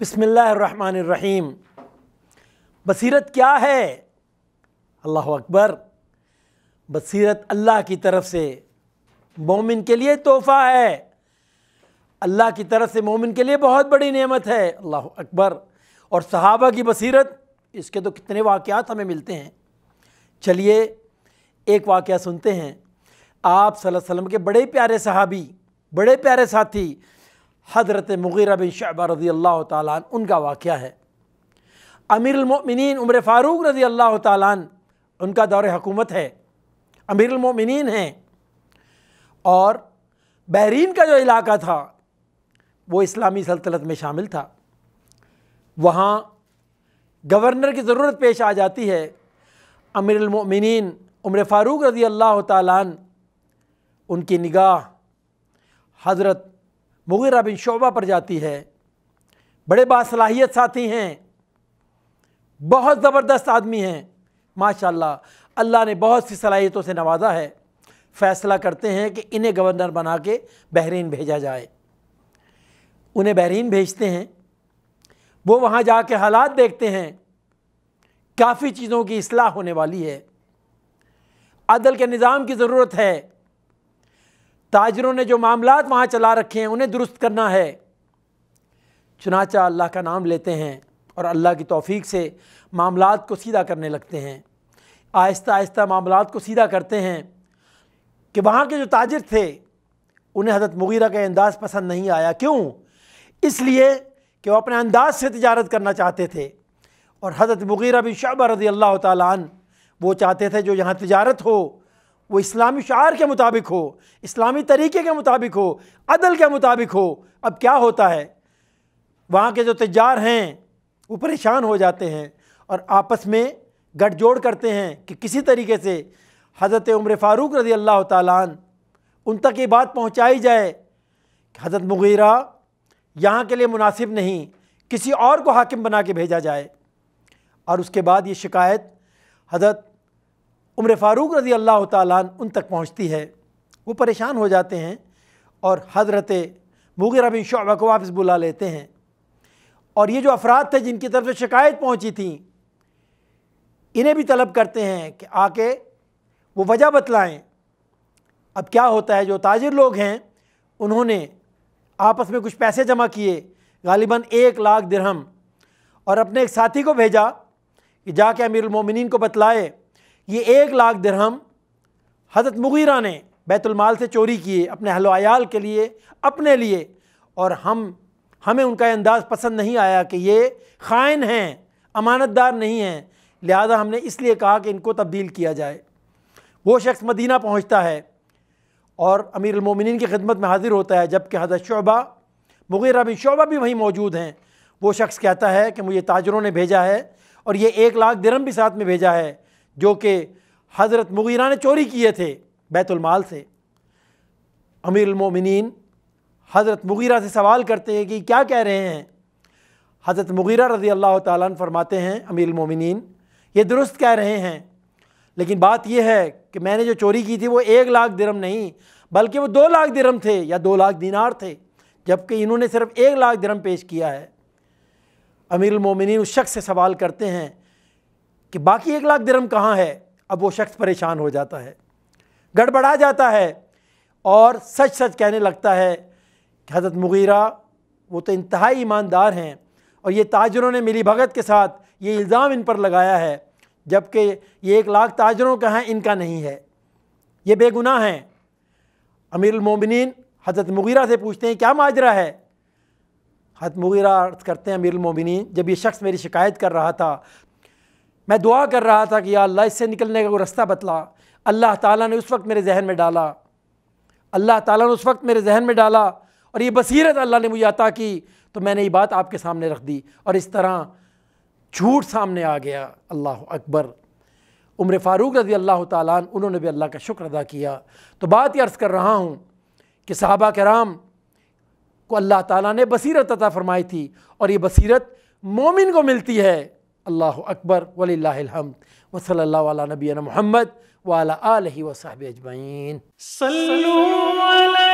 بسم اللہ الرحمن الرحیم بصیرت کیا ہے اللہ اکبر بصیرت اللہ کی طرف سے مومن کے لیے تحفہ ہے اللہ کی طرف سے مومن کے لیے بہت بڑی نعمت ہے اللہ اکبر اور صحابہ کی بصیرت اس کے تو کتنے واقعات ہمیں ملتے ہیں چلیے ایک واقعہ سنتے ہیں آپ صلی اللہ علیہ وسلم کے بڑے پیارے صحابی بڑے پیارے ساتھی حضرت مغیرہ بن شعبہ رضی اللہ تعالیٰ عنہ ان کا واقعہ ہے امیر المؤمنین عمر فاروق رضی اللہ تعالیٰ عنہ ان کا دور حکومت ہے امیر المؤمنین ہیں اور بحرین کا جو علاقہ تھا وہ اسلامی سلطنت میں شامل تھا وہاں گورنر کی ضرورت پیش آ جاتی ہے امیر المؤمنین عمر فاروق رضی اللہ تعالیٰ عنہ ان کی نگاہ حضرت مغیرہ بن شعبہ پر جاتی ہے بڑے باصلاحیت ساتھی ہیں بہت زبردست آدمی ہیں ماشاء اللہ اللہ نے بہت سی صلاحیتوں سے نوازا ہے فیصلہ کرتے ہیں کہ انہیں گورنر بنا کے بحرین بھیجا جائے انہیں بحرین بھیجتے ہیں وہ وہاں جا کے حالات دیکھتے ہیں کافی چیزوں کی اصلاح ہونے والی ہے عدل کے نظام کی ضرورت ہے تاجروں نے جو معاملات وہاں چلا رکھے ہیں انہیں درست کرنا ہے چنانچہ اللہ کا نام لیتے ہیں اور اللہ کی توفیق سے معاملات کو سیدھا کرنے لگتے ہیں آہستہ آہستہ معاملات کو سیدھا کرتے ہیں کہ وہاں کے جو تاجر تھے انہیں حضرت مغیرہ کا انداز پسند نہیں آیا کیوں اس لیے کہ وہ اپنے انداز سے تجارت کرنا چاہتے تھے اور حضرت مغیرہ بھی شعبہ رضی اللہ تعالیٰ عنہ وہ چاہتے تھے جو یہاں تجارت ہو وہ اسلامی شعار کے مطابق ہو اسلامی طریقے کے مطابق ہو عدل کے مطابق ہو اب کیا ہوتا ہے وہاں کے جو تجار ہیں وہ پریشان ہو جاتے ہیں اور آپس میں جوڑ کرتے ہیں کہ کسی طریقے سے حضرت عمر فاروق رضی اللہ تعالیٰ ان تک یہ بات پہنچائی جائے کہ حضرت مغیرہ یہاں کے لیے مناسب نہیں کسی اور کو حاکم بنا کے بھیجا جائے اور اس کے بعد یہ شکایت حضرت عمر فاروق رضی اللہ تعالیٰ ان تک پہنچتی ہے وہ پریشان ہو جاتے ہیں اور حضرت مغیر بن شعبہ کو واپس بلا لیتے ہیں اور یہ جو افراد تھے جن کی طرف سے شکایت پہنچی تھیں انہیں بھی طلب کرتے ہیں کہ آ کے وہ وجہ بتلائیں اب کیا ہوتا ہے جو تاجر لوگ ہیں انہوں نے آپس میں کچھ پیسے جمع کیے غالباً ایک لاکھ درہم اور اپنے ایک ساتھی کو بھیجا کہ جا کے امیر المومنین کو بتلائے یہ ایک لاکھ درہم حضرت مغیرہ نے بیت المال سے چوری کیے اپنے حلو عیال کے لیے اپنے لیے اور ہم ہمیں ان کا انداز پسند نہیں آیا کہ یہ خائن ہیں امانت دار نہیں ہیں لہذا ہم نے اس لیے کہا کہ ان کو تبدیل کیا جائے وہ شخص مدینہ پہنچتا ہے اور امیر المومنین کی خدمت میں حاضر ہوتا ہے جب کہ حضرت شعبہ مغیرہ بن شعبہ بھی وہیں موجود ہیں وہ شخص کہتا ہے کہ مجھے تاجروں نے بھیجا ہے اور یہ ایک لاکھ درم بھی ساتھ میں بھیجا ہے جو کہ حضرت مغیرہ نے چوری کیے تھے بیت المال سے امیر المومنین حضرت مغیرہ سے سوال کرتے ہیں کہ کیا کہہ رہے ہیں حضرت مغیرہ رضی اللہ تعالیٰ فرماتے ہیں امیر المومنین یہ درست کہہ رہے ہیں لیکن بات یہ ہے کہ میں نے جو چوری کی تھی وہ ایک لاکھ درم نہیں بلکہ وہ دو لاکھ درم تھے یا دو لاکھ دینار تھے جبکہ انہوں نے صرف ایک لاکھ درم پیش کیا ہے امیر المومنین اس شخص سے سوال کرتے ہیں کہ باقی ایک لاکھ درم کہاں ہے اب وہ شخص پریشان ہو جاتا ہے گڑبڑا جاتا ہے اور سچ سچ کہنے لگتا ہے کہ حضرت مغیرہ وہ تو انتہائی ایماندار ہیں اور یہ تاجروں نے ملی بھگت کے ساتھ یہ الزام ان پر لگایا ہے جب کہ یہ ایک لاکھ تاجروں کہاں ان کا نہیں ہے یہ بے گناہ ہیں امیر المومنین حضرت مغیرہ سے پوچھتے ہیں کیا ماجرہ ہے حضرت مغیرہ عرض کرتے ہیں امیر المومنین جب یہ شخص میری شکایت کر رہا تھا میں دعا کر رہا تھا کہ یا اللہ اس سے نکلنے کا کوئی رستہ بتلا اللہ تعالیٰ نے اس وقت میرے ذہن میں ڈالا اللہ تعالیٰ نے اس وقت میرے ذہن میں ڈالا اور یہ بصیرت اللہ نے مجھے عطا کی تو میں نے یہ بات آپ کے سامنے رکھ دی اور اس طرح جھوٹ سامنے آ گیا اللہ اکبر عمر فاروق رضی اللہ تعالیٰ انہوں نے بھی اللہ کا شکر ادا کیا تو بات یہ عرض کر رہا ہوں کہ صحابہ کرام کو اللہ تعالیٰ نے بصیرت عطا فرمائی تھی اور یہ بصیرت مومن کو ملتی ہے الله أكبر ولله الحمد وصلى الله على نبينا محمد وعلى آله وصحبه أجمعين صلوا على